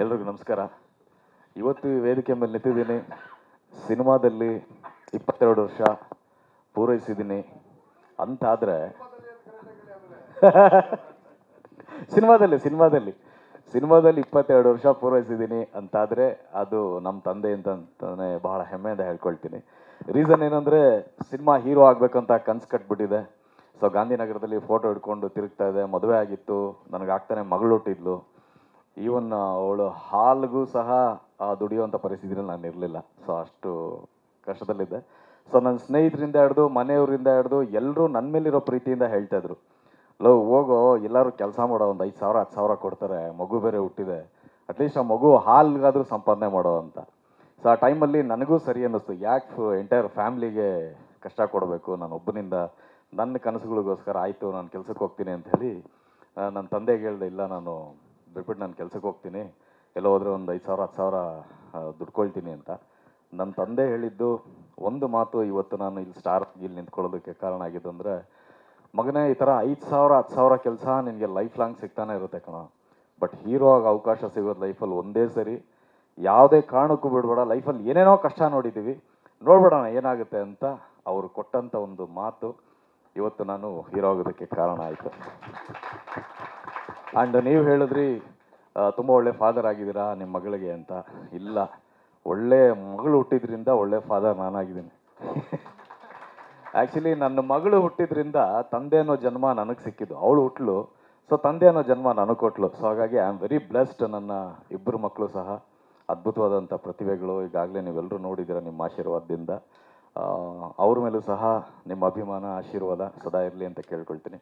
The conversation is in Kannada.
ಎಲ್ರಿಗೂ ನಮಸ್ಕಾರ ಇವತ್ತು ವೇದಿಕೆ ಮೇಲೆ ನಿಂತಿದ್ದೀನಿ ಸಿನಿಮಾದಲ್ಲಿ ಇಪ್ಪತ್ತೆರಡು ವರ್ಷ ಪೂರೈಸಿದ್ದೀನಿ ಅಂತಾದರೆ ಸಿನಿಮಾದಲ್ಲಿ ಸಿನಿಮಾದಲ್ಲಿ ಸಿನಿಮಾದಲ್ಲಿ ಇಪ್ಪತ್ತೆರಡು ವರ್ಷ ಪೂರೈಸಿದ್ದೀನಿ ಅಂತಾದರೆ ಅದು ನಮ್ಮ ತಂದೆ ಅಂತಂತಾನೆ ಬಹಳ ಹೆಮ್ಮೆಯಿಂದ ಹೇಳ್ಕೊಳ್ತೀನಿ ರೀಸನ್ ಏನಂದರೆ ಸಿನಿಮಾ ಹೀರೋ ಆಗಬೇಕಂತ ಕನ್ಸು ಕಟ್ಬಿಟ್ಟಿದೆ ಸೊ ಗಾಂಧಿನಗರದಲ್ಲಿ ಫೋಟೋ ಹಿಡ್ಕೊಂಡು ತಿರುಗ್ತಾ ಇದೆ ಮದುವೆ ಆಗಿತ್ತು ನನಗೆ ಆಗ್ತಾನೆ ಮಗಳು ಹುಟ್ಟಿದ್ಲು ಈವನ್ ಅವಳು ಹಾಲ್ಗೂ ಸಹ ದುಡಿಯುವಂಥ ಪರಿಸ್ಥಿತಿಯಲ್ಲಿ ನಾನು ಇರಲಿಲ್ಲ ಸೊ ಅಷ್ಟು ಕಷ್ಟದಲ್ಲಿದ್ದೆ ಸೊ ನನ್ನ ಸ್ನೇಹಿತರಿಂದ ಹಿಡ್ದು ಮನೆಯವರಿಂದ ಹಿಡಿದು ಎಲ್ಲರೂ ನನ್ನ ಮೇಲಿರೋ ಪ್ರೀತಿಯಿಂದ ಹೇಳ್ತಾಯಿದ್ರು ಲವ್ ಹೋಗೋ ಎಲ್ಲರೂ ಕೆಲಸ ಮಾಡೋ ಒಂದು ಐದು ಸಾವಿರ ಹತ್ತು ಸಾವಿರ ಕೊಡ್ತಾರೆ ಮಗು ಬೇರೆ ಹುಟ್ಟಿದೆ ಅಟ್ಲೀಸ್ಟ್ ಆ ಮಗು ಹಾಲ್ಗಾದರೂ ಸಂಪಾದನೆ ಮಾಡೋ ಅಂತ ಸೊ ಆ ಟೈಮಲ್ಲಿ ನನಗೂ ಸರಿ ಅನ್ನಿಸ್ತು ಯಾಕೆ ಎಂಟೈರ್ ಫ್ಯಾಮ್ಲಿಗೆ ಕಷ್ಟ ಕೊಡಬೇಕು ನಾನು ಒಬ್ಬನಿಂದ ನನ್ನ ಕನಸುಗಳಿಗೋಸ್ಕರ ಆಯಿತು ನಾನು ಕೆಲಸಕ್ಕೆ ಹೋಗ್ತೀನಿ ಅಂತ ಹೇಳಿ ನನ್ನ ತಂದೆಗೆ ಹೇಳ್ದೆ ಇಲ್ಲ ನಾನು ಬಿಟ್ಬಿಟ್ಟು ನಾನು ಕೆಲಸಕ್ಕೆ ಹೋಗ್ತೀನಿ ಎಲ್ಲ ಹೋದರೆ ಒಂದು ಐದು ಸಾವಿರ ಹತ್ತು ಸಾವಿರ ದುಡ್ಕೊಳ್ತೀನಿ ಅಂತ ನನ್ನ ತಂದೆ ಹೇಳಿದ್ದು ಒಂದು ಮಾತು ಇವತ್ತು ನಾನು ಇಲ್ಲಿ ಸ್ಟಾರ್ ಇಲ್ಲಿ ನಿಂತ್ಕೊಳ್ಳೋದಕ್ಕೆ ಕಾರಣ ಆಗಿದ್ದು ಅಂದರೆ ಮಗನೇ ಈ ಥರ ಐದು ಸಾವಿರ ಹತ್ತು ಸಾವಿರ ಕೆಲಸ ನಿನಗೆ ಲೈಫ್ ಲಾಂಗ್ ಸಿಗ್ತಾನೆ ಇರುತ್ತೆ ಕಣ ಬಟ್ ಹೀರೋ ಆಗೋ ಅವಕಾಶ ಸಿಗೋದು ಲೈಫಲ್ಲಿ ಒಂದೇ ಸರಿ ಯಾವುದೇ ಕಾರಣಕ್ಕೂ ಬಿಡಬೇಡ ಲೈಫಲ್ಲಿ ಏನೇನೋ ಕಷ್ಟ ನೋಡಿದ್ದೀವಿ ನೋಡ್ಬೇಡೋಣ ಏನಾಗುತ್ತೆ ಅಂತ ಅವರು ಕೊಟ್ಟಂಥ ಒಂದು ಮಾತು ಇವತ್ತು ನಾನು ಹೀರೋ ಆಗೋದಕ್ಕೆ ಕಾರಣ ಆಯಿತು ಆ್ಯಂಡ್ ನೀವು ಹೇಳಿದ್ರಿ ತುಂಬ ಒಳ್ಳೆ ಫಾದರ್ ಆಗಿದ್ದೀರಾ ನಿಮ್ಮ ಮಗಳಿಗೆ ಅಂತ ಇಲ್ಲ ಒಳ್ಳೆ ಮಗಳು ಹುಟ್ಟಿದ್ರಿಂದ ಒಳ್ಳೆ ಫಾದರ್ ನಾನಾಗಿದ್ದೀನಿ ಆ್ಯಕ್ಚುಲಿ ನನ್ನ ಮಗಳು ಹುಟ್ಟಿದ್ರಿಂದ ತಂದೆ ಅನ್ನೋ ಜನ್ಮ ನನಗೆ ಸಿಕ್ಕಿದ್ದು ಅವಳು ಹುಟ್ಟಲು ಸೊ ತಂದೆ ಅನ್ನೋ ಜನ್ಮ ನನಗೆ ಕೊಟ್ಟಲು ಸೊ ಹಾಗಾಗಿ ಐ ಆಮ್ ವೆರಿ ಬ್ಲೆಸ್ಡ್ ನನ್ನ ಇಬ್ಬರು ಮಕ್ಕಳು ಸಹ ಅದ್ಭುತವಾದಂಥ ಪ್ರತಿಭೆಗಳು ಈಗಾಗಲೇ ನೀವೆಲ್ಲರೂ ನೋಡಿದ್ದೀರ ನಿಮ್ಮ ಆಶೀರ್ವಾದದಿಂದ ಅವ್ರ ಮೇಲೂ ಸಹ ನಿಮ್ಮ ಅಭಿಮಾನ ಆಶೀರ್ವಾದ ಸದಾ ಇರಲಿ ಅಂತ ಕೇಳ್ಕೊಳ್ತೀನಿ